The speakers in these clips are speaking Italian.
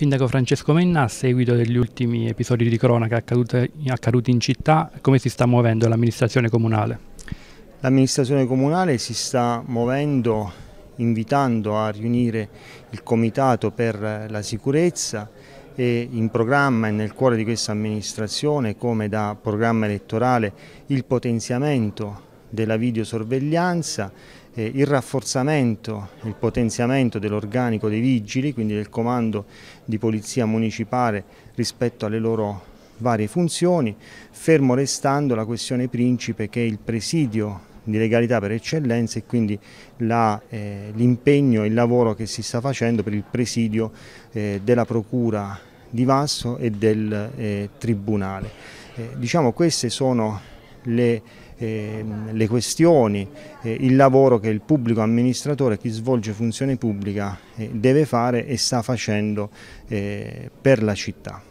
Sindaco Francesco Menna, a seguito degli ultimi episodi di cronaca accaduti in città, come si sta muovendo l'amministrazione comunale? L'amministrazione comunale si sta muovendo invitando a riunire il comitato per la sicurezza e in programma e nel cuore di questa amministrazione come da programma elettorale il potenziamento della videosorveglianza, eh, il rafforzamento, il potenziamento dell'organico dei vigili, quindi del comando di polizia municipale rispetto alle loro varie funzioni, fermo restando la questione principe che è il presidio di legalità per eccellenza e quindi eh, l'impegno eh, e il lavoro che si sta facendo per il presidio eh, della Procura di Vasso e del eh, Tribunale. Eh, diciamo queste sono le, eh, le questioni, eh, il lavoro che il pubblico amministratore, chi svolge funzione pubblica, eh, deve fare e sta facendo eh, per la città.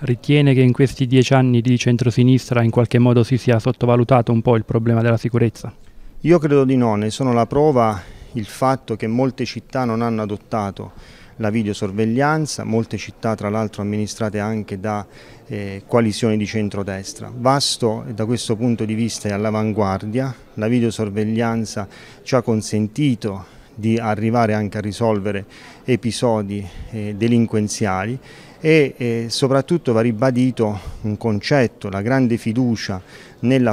Ritiene che in questi dieci anni di centrosinistra in qualche modo si sia sottovalutato un po' il problema della sicurezza? Io credo di no, ne sono la prova il fatto che molte città non hanno adottato la videosorveglianza, molte città tra l'altro amministrate anche da eh, coalizioni di centrodestra. Vasto da questo punto di vista è all'avanguardia, la videosorveglianza ci ha consentito di arrivare anche a risolvere episodi eh, delinquenziali e eh, soprattutto va ribadito un concetto, la grande fiducia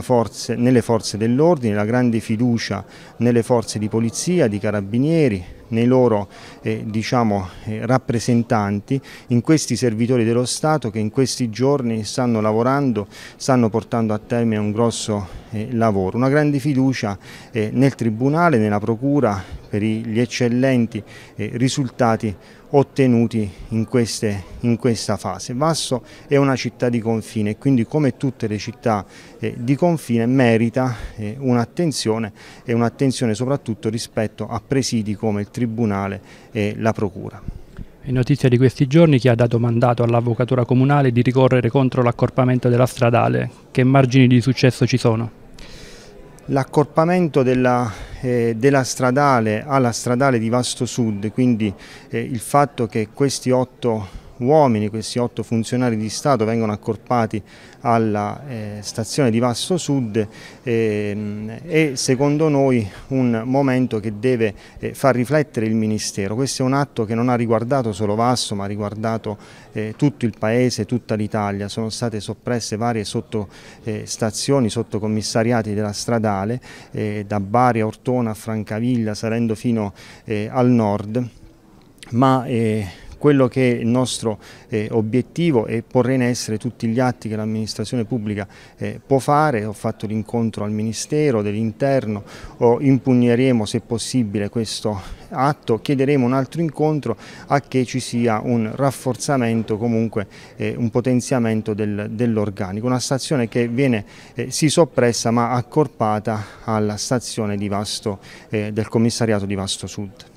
forze, nelle forze dell'ordine, la grande fiducia nelle forze di polizia, di carabinieri, nei loro eh, diciamo, eh, rappresentanti, in questi servitori dello Stato che in questi giorni stanno lavorando, stanno portando a termine un grosso eh, lavoro, una grande fiducia eh, nel Tribunale, nella Procura per gli eccellenti eh, risultati ottenuti in, queste, in, questa fase. Vasso è una città di confine e quindi come tutte le città di confine merita un'attenzione e un'attenzione soprattutto rispetto a presidi come il Tribunale e la Procura. È notizia di questi giorni che ha dato mandato all'Avvocatura Comunale di ricorrere contro l'accorpamento della stradale. Che margini di successo ci sono? l'accorpamento della, eh, della, stradale alla stradale di Vasto Sud, quindi eh, il fatto che questi otto uomini, questi otto funzionari di Stato vengono accorpati alla eh, stazione di Vasto Sud eh, è secondo noi un momento che deve eh, far riflettere il Ministero. Questo è un atto che non ha riguardato solo Vasto ma ha riguardato eh, tutto il Paese, tutta l'Italia. Sono state soppresse varie sottostazioni, eh, sottocommissariati della stradale eh, da Bari a Ortona a Francaviglia salendo fino al nord ma eh, quello che è il nostro eh, obiettivo è porre in essere tutti gli atti che l'amministrazione pubblica eh, può fare, ho fatto l'incontro al Ministero dell'Interno, impugneremo se possibile questo atto, chiederemo un altro incontro a che ci sia un rafforzamento, comunque eh, un potenziamento del, dell'organico, una stazione che viene eh, sì soppressa ma accorpata alla stazione di Vasto, eh, del commissariato di Vasto Sud.